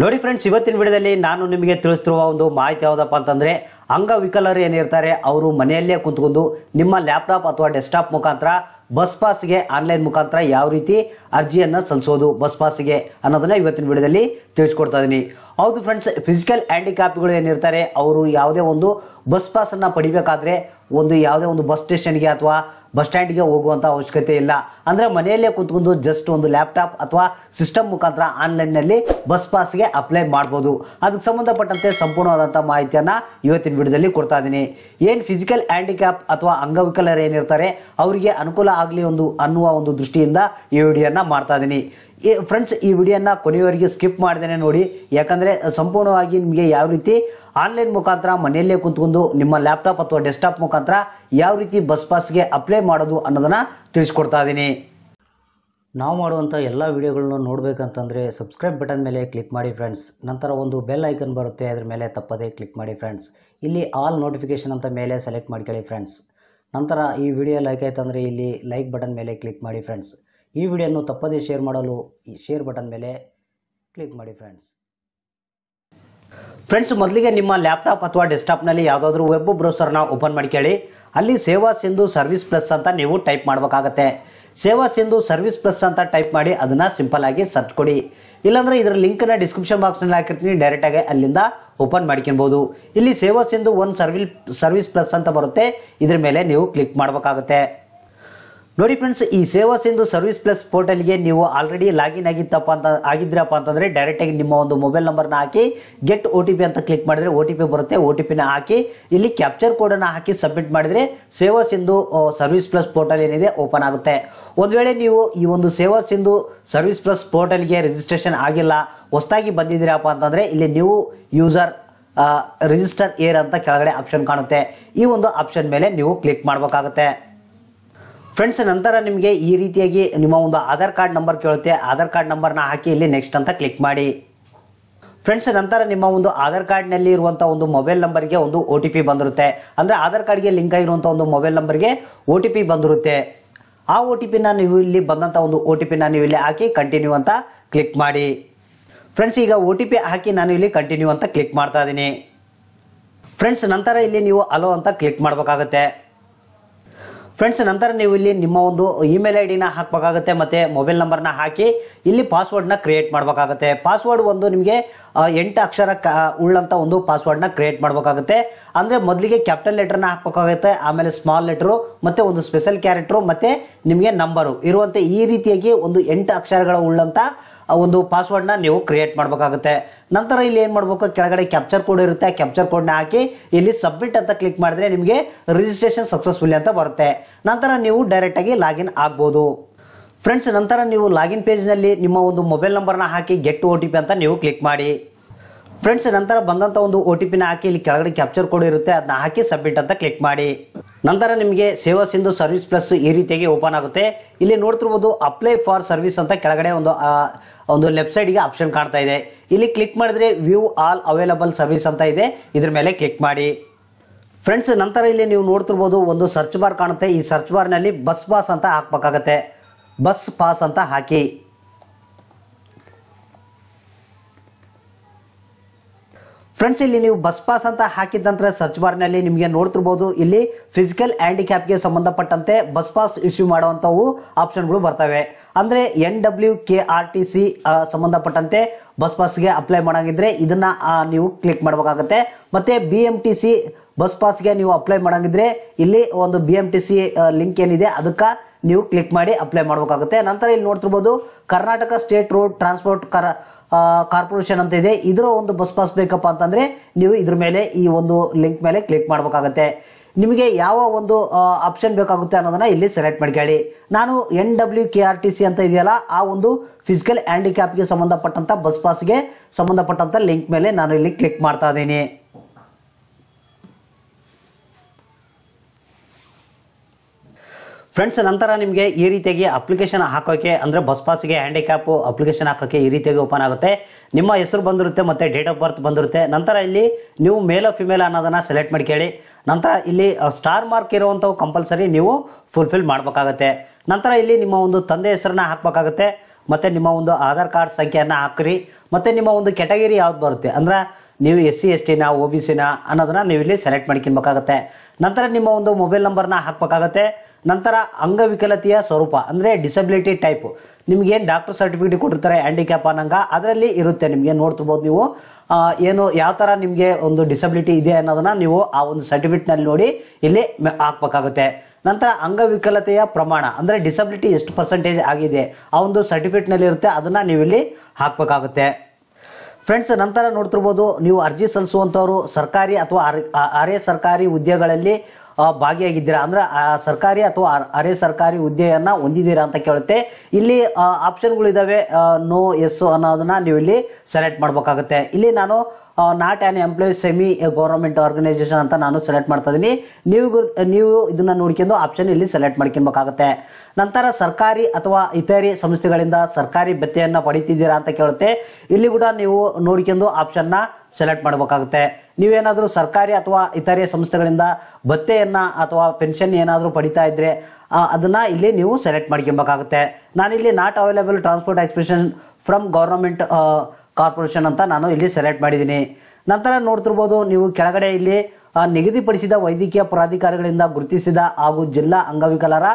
ನೋಡಿ ಫ್ರೆಂಡ್ಸ್ ಇವತ್ತಿನ ವಿಡಿಯೋದಲ್ಲಿ ನಾನು ನಿಮಗೆ ತಿಳಿಸ್ತಿರುವ ಒಂದು ಮಾಹಿತಿ ಯಾವುದಪ್ಪ ಅಂತಂದರೆ ಅಂಗವಿಕಲರು ಏನಿರ್ತಾರೆ ಅವರು ಮನೆಯಲ್ಲೇ ಕುತ್ಕೊಂಡು ನಿಮ್ಮ ಲ್ಯಾಪ್ಟಾಪ್ ಅಥವಾ ಡೆಸ್ಕ್ಟಾಪ್ ಮುಖಾಂತರ ಬಸ್ ಪಾಸ್ಗೆ ಆನ್ಲೈನ್ ಮುಖಾಂತರ ಯಾವ ರೀತಿ ಅರ್ಜಿಯನ್ನು ಸಲ್ಲಿಸೋದು ಬಸ್ ಪಾಸ್ಗೆ ಅನ್ನೋದನ್ನ ಇವತ್ತಿನ ವಿಡಿಯೋದಲ್ಲಿ ತಿಳಿಸ್ಕೊಡ್ತಾ ಇದ್ದೀನಿ ಹೌದು ಫ್ರೆಂಡ್ಸ್ ಫಿಸಿಕಲ್ ಹ್ಯಾಂಡಿಕ್ಯಾಪ್ಗಳು ಏನಿರ್ತಾರೆ ಅವರು ಯಾವುದೇ ಒಂದು ಬಸ್ ಪಾಸನ್ನು ಪಡಿಬೇಕಾದ್ರೆ ಒಂದು ಯಾವುದೇ ಒಂದು ಬಸ್ ಸ್ಟೇಷನ್ಗೆ ಅಥವಾ ಬಸ್ ಸ್ಟ್ಯಾಂಡ್ಗೆ ಹೋಗುವಂಥ ಅವಶ್ಯಕತೆ ಇಲ್ಲ ಅಂದರೆ ಮನೆಯಲ್ಲೇ ಕುತ್ಕೊಂಡು ಜಸ್ಟ್ ಒಂದು ಲ್ಯಾಪ್ಟಾಪ್ ಅಥವಾ ಸಿಸ್ಟಮ್ ಮುಖಾಂತರ ಆನ್ಲೈನ್ನಲ್ಲಿ ಬಸ್ ಪಾಸ್ಗೆ ಅಪ್ಲೈ ಮಾಡ್ಬೋದು ಅದಕ್ಕೆ ಸಂಬಂಧಪಟ್ಟಂತೆ ಸಂಪೂರ್ಣವಾದಂಥ ಮಾಹಿತಿಯನ್ನು ಇವತ್ತಿನ ವಿಡಿಯೋದಲ್ಲಿ ಕೊಡ್ತಾ ಇದ್ದೀನಿ ಏನು ಫಿಸಿಕಲ್ ಹ್ಯಾಂಡಿಕ್ಯಾಪ್ ಅಥವಾ ಅಂಗವಿಕಲರು ಏನಿರ್ತಾರೆ ಅವರಿಗೆ ಅನುಕೂಲ ಆಗಲಿ ಒಂದು ಅನ್ನುವ ಒಂದು ದೃಷ್ಟಿಯಿಂದ ಈ ವಿಡಿಯೋನ ಮಾಡ್ತಾ ಇದ್ದೀನಿ ಈ ಫ್ರೆಂಡ್ಸ್ ಈ ವಿಡಿಯೋನ ಕೊನೆಯವರೆಗೆ ಸ್ಕಿಪ್ ಮಾಡ್ದೇನೆ ನೋಡಿ ಯಾಕಂದರೆ ಸಂಪೂರ್ಣವಾಗಿ ನಿಮಗೆ ಯಾವ ರೀತಿ ಆನ್ಲೈನ್ ಮುಖಾಂತರ ಮನೆಯಲ್ಲೇ ಕುಂತ್ಕೊಂಡು ನಿಮ್ಮ ಲ್ಯಾಪ್ಟಾಪ್ ಅಥವಾ ಡೆಸ್ಕ್ಟಾಪ್ ಮುಖಾಂತರ ಯಾವ ರೀತಿ ಬಸ್ ಪಾಸ್ಗೆ ಅಪ್ಲೈ ಮಾಡೋದು ಅನ್ನೋದನ್ನು ತಿಳಿಸ್ಕೊಡ್ತಾ ಇದ್ದೀನಿ ನಾವು ಮಾಡುವಂಥ ಎಲ್ಲ ವಿಡಿಯೋಗಳನ್ನ ನೋಡಬೇಕಂತಂದರೆ ಸಬ್ಸ್ಕ್ರೈಬ್ ಬಟನ್ ಮೇಲೆ ಕ್ಲಿಕ್ ಮಾಡಿ ಫ್ರೆಂಡ್ಸ್ ನಂತರ ಒಂದು ಬೆಲ್ ಐಕನ್ ಬರುತ್ತೆ ಅದರ ಮೇಲೆ ತಪ್ಪದೇ ಕ್ಲಿಕ್ ಮಾಡಿ ಫ್ರೆಂಡ್ಸ್ ಇಲ್ಲಿ ಆಲ್ ನೋಟಿಫಿಕೇಷನ್ ಅಂತ ಮೇಲೆ ಸೆಲೆಕ್ಟ್ ಮಾಡ್ಕೊಳ್ಳಿ ಫ್ರೆಂಡ್ಸ್ ನಂತರ ಈ ವಿಡಿಯೋ ಲೈಕ್ ಆಯ್ತಂದರೆ ಇಲ್ಲಿ ಲೈಕ್ ಬಟನ್ ಮೇಲೆ ಕ್ಲಿಕ್ ಮಾಡಿ ಫ್ರೆಂಡ್ಸ್ ಈ ವಿಡಿಯೋನು ತಪ್ಪದೇ ಶೇರ್ ಮಾಡಲು ಈ ಶೇರ್ ಬಟನ್ ಮೇಲೆ ಕ್ಲಿಕ್ ಮಾಡಿ ಫ್ರೆಂಡ್ಸ್ ಫ್ರೆಂಡ್ಸ್ ಮೊದಲಿಗೆ ನಿಮ್ಮ ಲ್ಯಾಪ್ಟಾಪ್ ಅಥವಾ ಡೆಸ್ಕ್ಟಾಪ್ನಲ್ಲಿ ಯಾವುದಾದ್ರೂ ವೆಬ್ ಬ್ರೌಸರ್ನ ಓಪನ್ ಮಾಡ್ಕೊಳ್ಳಿ ಅಲ್ಲಿ ಸೇವಾ ಸಿಂಧು ಸರ್ವಿಸ್ ಪ್ಲಸ್ ಅಂತ ನೀವು ಟೈಪ್ ಮಾಡಬೇಕಾಗತ್ತೆ ಸೇವಾ ಸಿಂಧು ಸರ್ವಿಸ್ ಪ್ಲಸ್ ಅಂತ ಟೈಪ್ ಮಾಡಿ ಅದನ್ನು ಸಿಂಪಲ್ ಆಗಿ ಸರ್ಚ್ ಕೊಡಿ ಇಲ್ಲಾಂದರೆ ಇದರ ಲಿಂಕನ್ನು ಡಿಸ್ಕ್ರಿಪ್ಷನ್ ಬಾಕ್ಸ್ನಲ್ಲಿ ಹಾಕಿರ್ತೀನಿ ಡೈರೆಕ್ಟಾಗಿ ಅಲ್ಲಿಂದ ಓಪನ್ ಮಾಡ್ಕೊಬೋದು ಇಲ್ಲಿ ಸೇವಾ ಸಿಂಧು ಒನ್ ಸರ್ವಿಲ್ ಸರ್ವಿಸ್ ಪ್ಲಸ್ ಅಂತ ಬರುತ್ತೆ ಇದ್ರ ಮೇಲೆ ನೀವು ಕ್ಲಿಕ್ ಮಾಡಬೇಕಾಗುತ್ತೆ ನೋಡಿ ಫ್ರೆಂಡ್ಸ್ ಈ ಸೇವಾ ಸಿಂಧು ಸರ್ವಿಸ್ ಪ್ಲಸ್ ಪೋರ್ಟಲ್ಗೆ ನೀವು ಆಲ್ರೆಡಿ ಲಾಗಿನ್ ಆಗಿತ್ತಪ್ಪ ಅಂತ ಆಗಿದ್ರಪ್ಪ ಅಂತಂದರೆ ಡೈರೆಕ್ಟಾಗಿ ನಿಮ್ಮ ಒಂದು ಮೊಬೈಲ್ ನಂಬರ್ನ ಹಾಕಿ ಗೆಟ್ ಒ ಟಿ ಪಿ ಅಂತ ಕ್ಲಿಕ್ ಮಾಡಿದರೆ ಒ ಟಿ ಪಿ ಬರುತ್ತೆ ಒ ಟಿ ಪಿನ ಹಾಕಿ ಇಲ್ಲಿ ಕ್ಯಾಪ್ಚರ್ ಕೋಡನ್ನು ಹಾಕಿ ಸಬ್ಮಿಟ್ ಮಾಡಿದರೆ Seva Sindhu service plus portal ಏನಿದೆ ಓಪನ್ ಆಗುತ್ತೆ ಒಂದು ವೇಳೆ ನೀವು ಈ ಒಂದು ಸೇವಾ ಸಿಂಧು ಸರ್ವಿಸ್ ಪ್ಲಸ್ ಪೋರ್ಟಲ್ಗೆ ರಿಜಿಸ್ಟ್ರೇಷನ್ ಆಗಿಲ್ಲ ಹೊಸದಾಗಿ ಬಂದಿದ್ದೀರಪ್ಪ ಅಂತಂದರೆ ಇಲ್ಲಿ ನೀವು ಯೂಸರ್ ರಿಜಿಸ್ಟರ್ ಏರ್ ಅಂತ ಕೆಳಗಡೆ ಆಪ್ಷನ್ ಕಾಣುತ್ತೆ ಈ ಒಂದು ಆಪ್ಷನ್ ಮೇಲೆ ನೀವು ಕ್ಲಿಕ್ ಮಾಡಬೇಕಾಗುತ್ತೆ ಫ್ರೆಂಡ್ಸ್ ನಂತರ ನಿಮಗೆ ಈ ರೀತಿಯಾಗಿ ನಿಮ್ಮ ಒಂದು ಆಧಾರ್ ಕಾರ್ಡ್ ನಂಬರ್ ಕೇಳುತ್ತೆ ಆಧಾರ್ ಕಾರ್ಡ್ ನಂಬರ್ನ ಹಾಕಿ ಇಲ್ಲಿ ನೆಕ್ಸ್ಟ್ ಅಂತ ಕ್ಲಿಕ್ ಮಾಡಿ ಫ್ರೆಂಡ್ಸ್ ನಂತರ ನಿಮ್ಮ ಒಂದು ಆಧಾರ್ ಕಾರ್ಡ್ನಲ್ಲಿ ಇರುವಂಥ ಒಂದು ಮೊಬೈಲ್ ನಂಬರ್ಗೆ ಒಂದು ಒ ಟಿ ಪಿ ಬಂದಿರುತ್ತೆ ಅಂದರೆ ಆಧಾರ್ ಕಾರ್ಡ್ಗೆ ಲಿಂಕ್ ಆಗಿರುವಂಥ ಒಂದು ಮೊಬೈಲ್ ನಂಬರ್ಗೆ ಒ ಟಿ ಪಿ ಬಂದಿರುತ್ತೆ ಆ ಒ ಟಿ ಪಿನ ನೀವು ಇಲ್ಲಿ ಬಂದಂಥ ಒಂದು ಒ ಟಿ ಪಿನ ನೀವು ಇಲ್ಲಿ ಹಾಕಿ ಕಂಟಿನ್ಯೂ ಅಂತ ಕ್ಲಿಕ್ ಮಾಡಿ ಫ್ರೆಂಡ್ಸ್ ಈಗ ಒ ಟಿ ಪಿ ಹಾಕಿ ನಾನು ಇಲ್ಲಿ ಕಂಟಿನ್ಯೂ ಅಂತ ಕ್ಲಿಕ್ ಮಾಡ್ತಾ ಇದ್ದೀನಿ ಫ್ರೆಂಡ್ಸ್ ನಂತರ ಇಲ್ಲಿ ನೀವು ಅಲೋ ಅಂತ ಕ್ಲಿಕ್ ಮಾಡಬೇಕಾಗುತ್ತೆ ಫ್ರೆಂಡ್ಸ್ ನಂತರ ನೀವು ಇಲ್ಲಿ ನಿಮ್ಮ ಒಂದು ಇಮೇಲ್ ಐ ಡಿನ ಹಾಕಬೇಕಾಗುತ್ತೆ ಮತ್ತೆ ಮೊಬೈಲ್ ನ ಹಾಕಿ ಇಲ್ಲಿ ಪಾಸ್ವರ್ಡ್ನ ಕ್ರಿಯೇಟ್ ಮಾಡಬೇಕಾಗುತ್ತೆ ಪಾಸ್ವರ್ಡ್ ಒಂದು ನಿಮಗೆ ಎಂಟು ಅಕ್ಷರ ಉಳ್ಳಂತ ಒಂದು ಪಾಸ್ವರ್ಡ್ನ ಕ್ರಿಯೇಟ್ ಮಾಡಬೇಕಾಗುತ್ತೆ ಅಂದ್ರೆ ಮೊದಲಿಗೆ ಕ್ಯಾಪಿಟಲ್ ನ ಹಾಕಬೇಕಾಗುತ್ತೆ ಆಮೇಲೆ ಸ್ಮಾಲ್ ಲೆಟರ್ ಮತ್ತೆ ಒಂದು ಸ್ಪೆಷಲ್ ಕ್ಯಾರೆಕ್ಟರ್ ಮತ್ತೆ ನಿಮಗೆ ನಂಬರು ಇರುವಂತೆ ಈ ರೀತಿಯಾಗಿ ಒಂದು ಎಂಟು ಅಕ್ಷರಗಳ ಉಳ್ಳಂತ ಆ ಒಂದು ಪಾಸ್ವರ್ಡ್ನ ನೀವು ಕ್ರಿಯೇಟ್ ಮಾಡಬೇಕಾಗುತ್ತೆ ನಂತರ ಇಲ್ಲಿ ಏನು ಮಾಡಬೇಕು ಕೆಳಗಡೆ ಕ್ಯಾಪ್ಚರ್ ಕೋಡ್ ಇರುತ್ತೆ ಆ ಕ್ಯಾಪ್ಚರ್ ಕೋಡ್ನ ಹಾಕಿ ಇಲ್ಲಿ ಸಬ್ಮಿಟ್ ಅಂತ ಕ್ಲಿಕ್ ಮಾಡಿದ್ರೆ ನಿಮಗೆ ರಿಜಿಸ್ಟ್ರೇಷನ್ ಸಕ್ಸಸ್ಫುಲ್ ಅಂತ ಬರುತ್ತೆ ನಂತರ ನೀವು ಡೈರೆಕ್ಟ್ ಆಗಿ ಲಾಗಿನ್ ಆಗ್ಬೋದು ಫ್ರೆಂಡ್ಸ್ ನಂತರ ನೀವು ಲಾಗಿನ್ ಪೇಜ್ನಲ್ಲಿ ನಿಮ್ಮ ಒಂದು ಮೊಬೈಲ್ ನಂಬರ್ನ ಹಾಕಿ ಗೆಟ್ ಒ ಟಿ ಪಿ ಅಂತ ನೀವು ಕ್ಲಿಕ್ ಮಾಡಿ ಫ್ರೆಂಡ್ಸ್ ನಂತರ ಬಂದಂಥ ಒಂದು ಒ ಟಿ ಪಿನ ಹಾಕಿ ಇಲ್ಲಿ ಕೆಳಗಡೆ ಕ್ಯಾಪ್ಚರ್ ಕೋಡ್ ಇರುತ್ತೆ ಅದನ್ನ ಹಾಕಿ ಸಬ್ಮಿಟ್ ಅಂತ ಕ್ಲಿಕ್ ಮಾಡಿ ನಂತರ ನಿಮಗೆ ಸೇವಾ ಸಿಂಧು ಸರ್ವಿಸ್ ಪ್ಲಸ್ ಈ ರೀತಿಯಾಗಿ ಓಪನ್ ಆಗುತ್ತೆ ಇಲ್ಲಿ ನೋಡ್ತಿರ್ಬೋದು ಅಪ್ಲೈ ಫಾರ್ ಸರ್ವಿಸ್ ಅಂತ ಕೆಳಗಡೆ ಒಂದು ಒಂದು ಲೆಫ್ಟ್ ಸೈಡ್ಗೆ ಆಪ್ಷನ್ ಕಾಣ್ತಾ ಇದೆ ಇಲ್ಲಿ ಕ್ಲಿಕ್ ಮಾಡಿದ್ರೆ ವ್ಯೂ ಆಲ್ ಅವೈಲಬಲ್ ಸರ್ವಿಸ್ ಅಂತ ಇದೆ ಇದ್ರ ಮೇಲೆ ಕ್ಲಿಕ್ ಮಾಡಿ ಫ್ರೆಂಡ್ಸ್ ನಂತರ ಇಲ್ಲಿ ನೀವು ನೋಡ್ತಿರ್ಬೋದು ಒಂದು ಸರ್ಚ್ ಬಾರ್ ಕಾಣುತ್ತೆ ಈ ಸರ್ಚ್ ಬಾರ್ನಲ್ಲಿ ಬಸ್ ಪಾಸ್ ಅಂತ ಹಾಕ್ಬೇಕಾಗತ್ತೆ ಬಸ್ ಪಾಸ್ ಅಂತ ಹಾಕಿ ಫ್ರೆಂಡ್ಸ್ ಇಲ್ಲಿ ನೀವು ಬಸ್ ಪಾಸ್ ಅಂತ ಹಾಕಿದ ನಂತರ ಸರ್ಚ್ ಬಾರ್ ನಲ್ಲಿ ನಿಮಗೆ ನೋಡ್ತಿರ್ಬೋದು ಇಲ್ಲಿ ಫಿಸಿಕಲ್ ಹ್ಯಾಂಡಿಕ್ಯಾಪ್ಗೆ ಸಂಬಂಧಪಟ್ಟಂತೆ ಬಸ್ ಪಾಸ್ ಇಶ್ಯೂ ಮಾಡುವಂತವು ಆಪ್ಷನ್ಗಳು ಬರ್ತವೆ ಅಂದ್ರೆ N W K R T C ಸಂಬಂಧಪಟ್ಟಂತೆ ಬಸ್ ಪಾಸ್ಗೆ ಅಪ್ಲೈ ಮಾಡಂಗಿದ್ರೆ ಇದನ್ನ ನೀವು ಕ್ಲಿಕ್ ಮಾಡಬೇಕಾಗುತ್ತೆ ಮತ್ತೆ B M T C bus ಪಾಸ್ಗೆ ನೀವು ಅಪ್ಲೈ ಮಾಡಂಗಿದ್ರೆ ಇಲ್ಲಿ ಒಂದು B M T C link ಏನಿದೆ ಅದಕ್ಕೆ ನೀವು ಕ್ಲಿಕ್ ಮಾಡಿ ಅಪ್ಲೈ ಮಾಡಬೇಕಾಗುತ್ತೆ ನಂತರ ಇಲ್ಲಿ ನೋಡ್ತಿರ್ಬೋದು ಕರ್ನಾಟಕ ಸ್ಟೇಟ್ ರೋಡ್ ಟ್ರಾನ್ಸ್ಪೋರ್ಟ್ ಕರ ಕಾರ್ಪೊರೇಷನ್ ಅಂತ ಇದೆ ಇದರ ಒಂದು ಬಸ್ ಪಾಸ್ ಬೇಕಪ್ಪ ಅಂತಂದ್ರೆ ನೀವು ಇದ್ರ ಮೇಲೆ ಈ ಒಂದು ಲಿಂಕ್ ಮೇಲೆ ಕ್ಲಿಕ್ ಮಾಡಬೇಕಾಗತ್ತೆ ನಿಮಗೆ ಯಾವ ಒಂದು ಆಪ್ಷನ್ ಬೇಕಾಗುತ್ತೆ ಅನ್ನೋದನ್ನ ಇಲ್ಲಿ ಸೆಲೆಕ್ಟ್ ಮಾಡ್ಕೊಳ್ಳಿ ನಾನು N W K R T C ಅಂತ ಇದೆಯಲ್ಲ ಆ ಒಂದು ಫಿಸಿಕಲ್ ಹ್ಯಾಂಡಿಕ್ಯಾಪ್ಗೆ ಸಂಬಂಧಪಟ್ಟಂತ ಬಸ್ ಪಾಸ್ಗೆ ಸಂಬಂಧಪಟ್ಟಂತ ಲಿಂಕ್ ಮೇಲೆ ನಾನು ಇಲ್ಲಿ ಕ್ಲಿಕ್ ಮಾಡ್ತಾ ಇದ್ದೀನಿ ಫ್ರೆಂಡ್ಸ್ ನಂತರ ನಿಮಗೆ ಈ ರೀತಿಯಾಗಿ ಅಪ್ಲಿಕೇಶನ್ ಹಾಕೋಕೆ ಅಂದರೆ ಬಸ್ ಪಾಸ್ಗೆ ಹ್ಯಾಂಡಿಕ್ಯಾಪ್ ಅಪ್ಲಿಕೇಶನ್ ಹಾಕೋಕೆ ಈ ರೀತಿಯಾಗಿ ಓಪನ್ ಆಗುತ್ತೆ ನಿಮ್ಮ ಹೆಸರು ಬಂದಿರುತ್ತೆ ಮತ್ತು ಡೇಟ್ ಆಫ್ ಬರ್ತ್ ಬಂದಿರುತ್ತೆ ನಂತರ ಇಲ್ಲಿ ನೀವು ಮೇಲ್ ಫಿಮೇಲ್ ಅನ್ನೋದನ್ನು ಸೆಲೆಕ್ಟ್ ಮಾಡಿ ಕೇಳಿ ನಂತರ ಇಲ್ಲಿ ಸ್ಟಾರ್ ಮಾರ್ಕ್ ಇರುವಂಥವು ಕಂಪಲ್ಸರಿ ನೀವು ಫುಲ್ಫಿಲ್ ಮಾಡಬೇಕಾಗುತ್ತೆ ನಂತರ ಇಲ್ಲಿ ನಿಮ್ಮ ಒಂದು ತಂದೆ ಹೆಸರನ್ನ ಹಾಕಬೇಕಾಗುತ್ತೆ ಮತ್ತು ನಿಮ್ಮ ಒಂದು ಆಧಾರ್ ಕಾರ್ಡ್ ಸಂಖ್ಯೆಯನ್ನು ಹಾಕಿರಿ ಮತ್ತು ನಿಮ್ಮ ಒಂದು ಕೆಟಗರಿ ಯಾವ್ದು ಬರುತ್ತೆ ಅಂದರೆ ನೀವು ಎಸ್ ಸಿ ಎಸ್ ಟಿನ ಒ ಬಿ ಸಿನ ಅನ್ನೋದನ್ನ ನೀವು ಇಲ್ಲಿ ಸೆಲೆಕ್ಟ್ ಮಾಡ್ಕೊಬೇಕಾಗತ್ತೆ ನಂತರ ನಿಮ್ಮ ಒಂದು ಮೊಬೈಲ್ ನಂಬರ್ನ ಹಾಕಬೇಕಾಗತ್ತೆ ನಂತರ ಅಂಗವಿಕಲತೆಯ ಸ್ವರೂಪ ಅಂದರೆ ಡಿಸಬಿಲಿಟಿ ಟೈಪ್ ನಿಮಗೇನು ಡಾಕ್ಟರ್ ಸರ್ಟಿಫಿಕೇಟ್ ಕೊಟ್ಟಿರ್ತಾರೆ ಹ್ಯಾಂಡಿಕ್ಯಾಪ್ ಅನ್ನಂಗ ಅದರಲ್ಲಿ ಇರುತ್ತೆ ನಿಮಗೆ ನೋಡ್ತಬೋದು ನೀವು ಏನು ಯಾವ ಥರ ನಿಮಗೆ ಒಂದು ಡಿಸಬಿಲಿಟಿ ಇದೆ ಅನ್ನೋದನ್ನು ನೀವು ಆ ಒಂದು ಸರ್ಟಿಫಿಕೇಟ್ನಲ್ಲಿ ನೋಡಿ ಇಲ್ಲಿ ಹಾಕ್ಬೇಕಾಗುತ್ತೆ ನಂತರ ಅಂಗವಿಕಲತೆಯ ಪ್ರಮಾಣ ಅಂದರೆ ಡಿಸಬಿಲಿಟಿ ಎಷ್ಟು ಪರ್ಸೆಂಟೇಜ್ ಆಗಿದೆ ಆ ಒಂದು ಸರ್ಟಿಫಿಕೇಟ್ನಲ್ಲಿ ಇರುತ್ತೆ ಅದನ್ನು ನೀವು ಇಲ್ಲಿ ಹಾಕಬೇಕಾಗುತ್ತೆ ಫ್ರೆಂಡ್ಸ್ ನಂತರ ನೋಡ್ತಿರ್ಬೋದು ನೀವು ಅರ್ಜಿ ಸಲ್ಲಿಸುವಂಥವ್ರು ಸರ್ಕಾರಿ ಅಥವಾ ಅರೆ ಸರ್ಕಾರಿ ಹುದ್ದೆಗಳಲ್ಲಿ ಭಾಗಿಯಾಗಿದ್ದೀರಾ ಅಂದ್ರೆ ಆ ಸರ್ಕಾರಿ ಅಥವಾ ಅರೆ ಸರ್ಕಾರಿ ಹುದ್ದೆಯನ್ನ ಹೊಂದಿದ್ದೀರಾ ಅಂತ ಕೇಳುತ್ತೆ ಇಲ್ಲಿ ಇದಾವೆ ನೋ ಎಸ್ ಅನ್ನೋದನ್ನ ನೀವು ಇಲ್ಲಿ ಸೆಲೆಕ್ಟ್ ಮಾಡಬೇಕಾಗುತ್ತೆ ಇಲ್ಲಿ ನಾನು not an employ semi government organisation ಅಂತ ನಾನು ಸೆಲೆಕ್ಟ್ ಮಾಡ್ತಾ ಇದೀನಿ ನೀವು ನೀವು ಇದನ್ನು ನೋಡ್ಕೊಂಡು ಆಪ್ಷನ್ ಇಲ್ಲಿ ಸೆಲೆಕ್ಟ್ ಮಾಡ್ಕೊಬೇಕಾಗುತ್ತೆ ನಂತರ ಸರ್ಕಾರಿ ಅಥವಾ ಇತರೆ ಸಂಸ್ಥೆಗಳಿಂದ ಸರ್ಕಾರಿ ಭತ್ಯೆಯನ್ನು ಪಡಿತಿದ್ದೀರಾ ಅಂತ ಕೇಳುತ್ತೆ ಇಲ್ಲಿ ಕೂಡ ನೀವು ನೋಡ್ಕೊಂಡು ಆಪ್ಷನ್ನ ಸೆಲೆಕ್ಟ್ ಮಾಡಬೇಕಾಗುತ್ತೆ ನೀವೇನಾದರೂ ಸರ್ಕಾರಿ ಅಥವಾ ಇತರೆ ಸಂಸ್ಥೆಗಳಿಂದ ಭತ್ತೆಯನ್ನು ಅಥವಾ ಪೆನ್ಷನ್ ಏನಾದರೂ ಪಡಿತಾ ಇದ್ದರೆ ಅದನ್ನು ಇಲ್ಲಿ ನೀವು ಸೆಲೆಕ್ಟ್ ಮಾಡ್ಕೊಬೇಕಾಗುತ್ತೆ ನಾನಿಲ್ಲಿ not available transport expression from government corporation ಅಂತ ನಾನು ಇಲ್ಲಿ ಸೆಲೆಕ್ಟ್ ಮಾಡಿದ್ದೀನಿ ನಂತರ ನೋಡ್ತಿರ್ಬೋದು ನೀವು ಕೆಳಗಡೆ ಇಲ್ಲಿ ನಿಗದಿಪಡಿಸಿದ ವೈದ್ಯಕೀಯ ಪ್ರಾಧಿಕಾರಗಳಿಂದ ಗುರುತಿಸಿದ ಹಾಗೂ ಜಿಲ್ಲಾ ಅಂಗವಿಕಲರ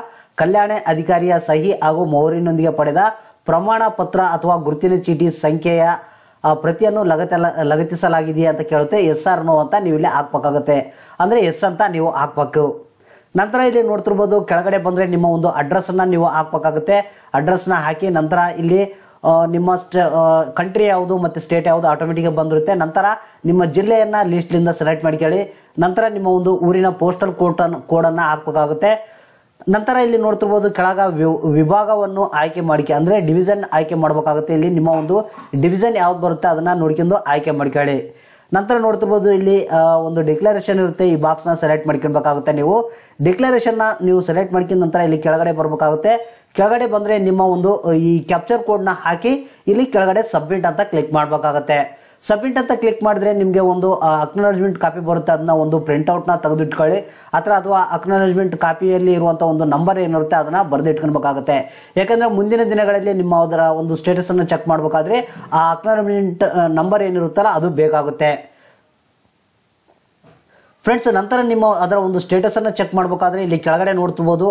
ಕಲ್ಯಾಣ ಅಧಿಕಾರಿಯ ಸಹಿ ಹಾಗೂ ಮೊಹರಿನೊಂದಿಗೆ ಪಡೆದ ಪ್ರಮಾಣ ಪತ್ರ ಅಥವಾ ಗುರುತಿನ ಚೀಟಿ ಸಂಖ್ಯೆಯ ಪ್ರತಿಯನ್ನು ಲಗತ ಲಗತಿಸಲಾಗಿದೆಯಾ ಅಂತ ಕೇಳುತ್ತೆ ಎಸ್ ಆರ್ ನೋ ಅಂತ ನೀವು ಇಲ್ಲಿ ಹಾಕ್ಬೇಕಾಗತ್ತೆ ಅಂದರೆ ಎಸ್ ಅಂತ ನೀವು ಹಾಕ್ಬೇಕು ನಂತರ ಇಲ್ಲಿ ನೋಡ್ತಿರ್ಬೋದು ಕೆಳಗಡೆ ಬಂದರೆ ನಿಮ್ಮ ಒಂದು ಅಡ್ರೆಸ್ಸನ್ನು ನೀವು ಹಾಕ್ಬೇಕಾಗುತ್ತೆ ಅಡ್ರೆಸ್ನ ಹಾಕಿ ನಂತರ ಇಲ್ಲಿ ನಿಮ್ಮ ಕಂಟ್ರಿ ಯಾವುದು ಮತ್ತು ಸ್ಟೇಟ್ ಯಾವುದು ಆಟೋಮೆಟಿಕ್ ಬಂದಿರುತ್ತೆ ನಂತರ ನಿಮ್ಮ ಜಿಲ್ಲೆಯನ್ನು ಲೀಸ್ಟ್ಲಿಂದ ಸೆಲೆಕ್ಟ್ ಮಾಡ್ಕೊಳ್ಳಿ ನಂತರ ನಿಮ್ಮ ಒಂದು ಊರಿನ ಪೋಸ್ಟಲ್ ಕೋಡ್ ಕೋಡನ್ನು ಹಾಕಬೇಕಾಗುತ್ತೆ ನಂತರ ಇಲ್ಲಿ ನೋಡ್ತಿರ್ಬೋದು ಕೆಳಗ ವಿಭಾಗವನ್ನು ಆಯ್ಕೆ ಮಾಡಿಕೆ ಅಂದರೆ ಡಿವಿಷನ್ ಆಯ್ಕೆ ಮಾಡಬೇಕಾಗುತ್ತೆ ಇಲ್ಲಿ ನಿಮ್ಮ ಒಂದು ಡಿವಿಷನ್ ಯಾವ್ದು ಬರುತ್ತೆ ಅದನ್ನು ನೋಡ್ಕೊಂಡು ಆಯ್ಕೆ ಮಾಡ್ಕೊಳ್ಳಿ ನಂತರ ನೋಡ್ತಿರ್ಬೋದು ಇಲ್ಲಿ ಒಂದು ಡಿಕ್ಲರೇಷನ್ ಇರುತ್ತೆ ಈ ಬಾಕ್ಸ್ ನ ಸೆಲೆಕ್ಟ್ ಮಾಡ್ಕೊಳ್ಬೇಕಾಗುತ್ತೆ ನೀವು ಡಿಕ್ಲರೇಷನ್ ನ ನೀವು ಸೆಲೆಕ್ಟ್ ಮಾಡ್ಕೊಂಡ ನಂತರ ಇಲ್ಲಿ ಕೆಳಗಡೆ ಬರಬೇಕಾಗುತ್ತೆ ಕೆಳಗಡೆ ಬಂದ್ರೆ ನಿಮ್ಮ ಒಂದು ಈ ಕ್ಯಾಪ್ಚರ್ ಕೋಡ್ ನ ಹಾಕಿ ಇಲ್ಲಿ ಕೆಳಗಡೆ ಸಬ್ಮಿಟ್ ಅಂತ ಕ್ಲಿಕ್ ಮಾಡಬೇಕಾಗುತ್ತೆ ಸಬ್ಮಿಟ್ ಅಂತ ಕ್ಲಿಕ್ ಮಾಡಿದ್ರೆ ನಿಮಗೆ ಒಂದು ಅಕ್ನಾಲಜ್ಮೆಂಟ್ ಕಾಪಿ ಬರುತ್ತೆ ಅದನ್ನ ಒಂದು ತೆಗೆದು ತೆಗೆದಿಟ್ಕೊಳ್ಳಿ ಅಥವಾ ಅಥವಾ ಅಕ್ನಾಲಜ್ಮೆಂಟ್ ಕಾಪಿಯಲ್ಲಿ ಇರುವಂಥ ಒಂದು ನಂಬರ್ ಏನಿರುತ್ತೆ ಅದನ್ನ ಬರೆದಿಟ್ಕೊಳ್ಬೇಕಾಗುತ್ತೆ ಯಾಕಂದ್ರೆ ಮುಂದಿನ ದಿನಗಳಲ್ಲಿ ನಿಮ್ಮ ಅದರ ಒಂದು ಸ್ಟೇಟಸ್ ಅನ್ನು ಚೆಕ್ ಮಾಡಬೇಕಾದ್ರೆ ಆ ಅಕ್ನಾಲಜ್ಮೆಂಟ್ ನಂಬರ್ ಏನಿರುತ್ತಲ್ಲ ಅದು ಬೇಕಾಗುತ್ತೆ ಫ್ರೆಂಡ್ಸ್ ನಂತರ ನಿಮ್ಮ ಅದರ ಒಂದು ಸ್ಟೇಟಸ್ ಅನ್ನ ಚೆಕ್ ಮಾಡಬೇಕಾದ್ರೆ ಇಲ್ಲಿ ಕೆಳಗಡೆ ನೋಡ್ತಿರ್ಬೋದು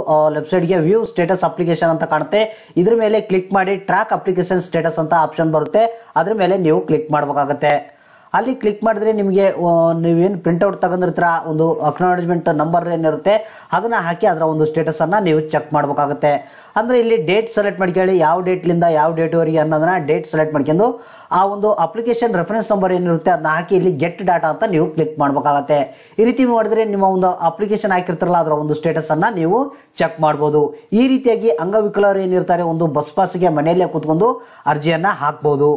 ಗೆ ವ್ಯೂ ಸ್ಟೇಟಸ್ ಅಪ್ಲಿಕೇಶನ್ ಅಂತ ಕಾಣುತ್ತೆ ಇದ್ರ ಮೇಲೆ ಕ್ಲಿಕ್ ಮಾಡಿ ಟ್ರ್ಯಾಕ್ ಅಪ್ಲಿಕೇಶನ್ ಸ್ಟೇಟಸ್ ಅಂತ ಆಪ್ಷನ್ ಬರುತ್ತೆ ಅದ್ರ ಮೇಲೆ ನೀವು ಕ್ಲಿಕ್ ಮಾಡಬೇಕಾಗುತ್ತೆ ಅಲ್ಲಿ ಕ್ಲಿಕ್ ಮಾಡಿದ್ರೆ ನಿಮಗೆ ನೀವೇನು ಪ್ರಿಂಟ್ಔಟ್ ತಗೊಂಡಿರ್ತೀರ ಒಂದು ಅಕ್ನಾಲಜ್ಮೆಂಟ್ ನಂಬರ್ ಏನಿರುತ್ತೆ ಅದನ್ನು ಹಾಕಿ ಅದರ ಒಂದು ಸ್ಟೇಟಸನ್ನು ನೀವು ಚೆಕ್ ಮಾಡಬೇಕಾಗುತ್ತೆ ಅಂದರೆ ಇಲ್ಲಿ ಡೇಟ್ ಸೆಲೆಕ್ಟ್ ಮಾಡ್ಕೊಳ್ಳಿ ಯಾವ ಡೇಟ್ಲಿಂದ ಯಾವ ಡೇಟ್ವರೆಗೆ ಅನ್ನೋದನ್ನ ಡೇಟ್ ಸೆಲೆಕ್ಟ್ ಮಾಡ್ಕೊಂಡು ಆ ಒಂದು ಅಪ್ಲಿಕೇಶನ್ ರೆಫರೆನ್ಸ್ ನಂಬರ್ ಏನಿರುತ್ತೆ ಅದನ್ನ ಹಾಕಿ ಇಲ್ಲಿ ಗೆಟ್ ಡಾಟಾ ಅಂತ ನೀವು ಕ್ಲಿಕ್ ಮಾಡಬೇಕಾಗತ್ತೆ ಈ ರೀತಿ ಮಾಡಿದ್ರೆ ನಿಮ್ಮ ಒಂದು ಅಪ್ಲಿಕೇಶನ್ ಹಾಕಿರ್ತಾರಲ್ಲ ಅದರ ಒಂದು ಸ್ಟೇಟಸ್ ಅನ್ನ ನೀವು ಚೆಕ್ ಮಾಡಬಹುದು ಈ ರೀತಿಯಾಗಿ ಅಂಗವಿಕಲರು ಏನಿರ್ತಾರೆ ಒಂದು ಬಸ್ ಪಾಸ್ಗೆ ಮನೆಯಲ್ಲೇ ಕೂತ್ಕೊಂಡು ಅರ್ಜಿಯನ್ನ ಹಾಕ್ಬಹುದು